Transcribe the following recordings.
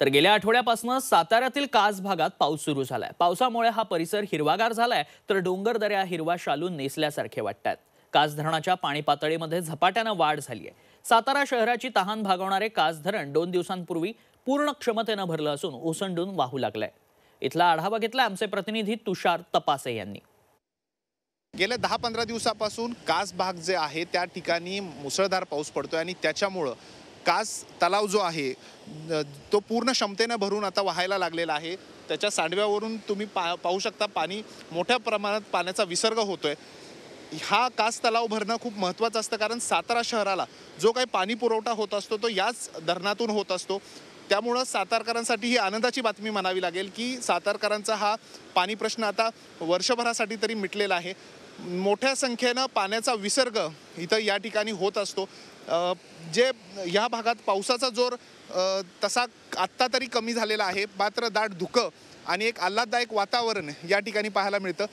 तर गेल्या आठवड्यापासून साताऱ्यातील कास भागात पाऊस सुरू झालाय पावसामुळे हा परिसर हिरवागार झालाय तर डोंगर दऱ्या हिरवा शालून नेसल्यासारखे वाटतात कास धरणाच्या पाणी पातळीमध्ये झपाट्यानं वाढ झाली आहे सातारा शहराची तहान भागवणारे कास धरण दोन दिवसांपूर्वी पूर्ण क्षमतेनं भरलं असून ओसंडून वाहू लागलंय इथला आढावा घेतला आमचे प्रतिनिधी तुषार तपासे यांनी गेल्या दहा पंधरा दिवसापासून कास भाग जे आहे त्या ठिकाणी मुसळधार पाऊस पडतोय आणि त्याच्यामुळं कास तलाव जो आहे तो पूर्ण क्षमतेनं भरून आता व्हायला लागलेला आहे त्याच्या सांडव्यावरून तुम्ही पा पाहू शकता पाणी मोठ्या प्रमाणात पाण्याचा विसर्ग होतोय हा कास तलाव भरणं खूप महत्त्वाचं असतं कारण सातारा शहराला जो काही पाणी पुरवठा होत असतो तो याच धरणातून होत असतो त्यामुळं सातारकरांसाठी ही आनंदाची बातमी म्हणावी लागेल की सातारकरांचा हा पाणी प्रश्न आता वर्षभरासाठी तरी मिटलेला आहे मोठ्या संख्येनं पाण्याचा विसर्ग इथं या ठिकाणी होत असतो जे या भागात पावसाचा जोर तसा आत्ता तरी कमी झालेला आहे मात्र दाट धुकं आणि एक आल्हाददायक वातावरण या ठिकाणी पाहायला मिळतं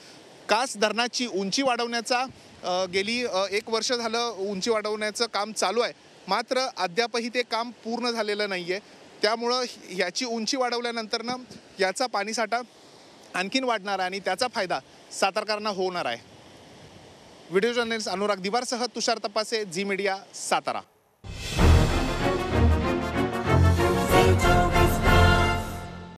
कास धरणाची उंची वाढवण्याचा गेली एक वर्ष झालं उंची वाढवण्याचं काम चालू आहे मात्र अद्यापही ते काम पूर्ण झालेलं नाही आहे त्यामुळं ह्याची उंची वाढवल्यानंतरनं याचा पाणीसाठा आणखीन वाढणार आहे आणि त्याचा फायदा सातारकरांना होणार आहे व्हिडिओ जर्नलिस्ट अनुराग दिवारसह तुषार तपासे झी मीडिया सातारा